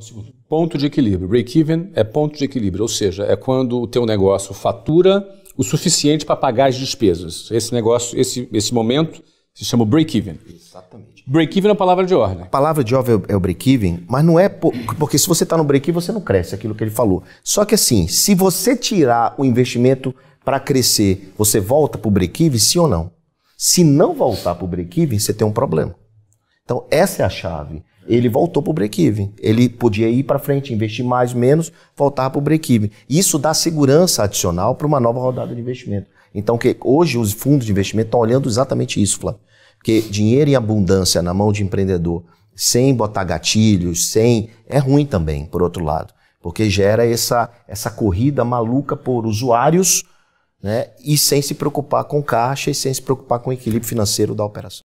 segundo. Ponto de equilíbrio. Break-even é ponto de equilíbrio, ou seja, é quando o teu negócio fatura o suficiente para pagar as despesas. Esse negócio, esse, esse momento se chama break-even. Exatamente. Break-even é a palavra de ordem. A palavra de ordem é o break-even, mas não é por, porque se você está no break-even, você não cresce, aquilo que ele falou. Só que assim, se você tirar o investimento para crescer, você volta para o break-even, sim ou não? Se não voltar para o break-even, você tem um problema. Então, essa é a chave. Ele voltou para o break-even. Ele podia ir para frente, investir mais, menos, voltar para o break-even. Isso dá segurança adicional para uma nova rodada de investimento. Então, que hoje os fundos de investimento estão olhando exatamente isso, Flávio. Porque dinheiro em abundância na mão de empreendedor, sem botar gatilhos, sem. é ruim também, por outro lado. Porque gera essa, essa corrida maluca por usuários né? e sem se preocupar com caixa e sem se preocupar com o equilíbrio financeiro da operação.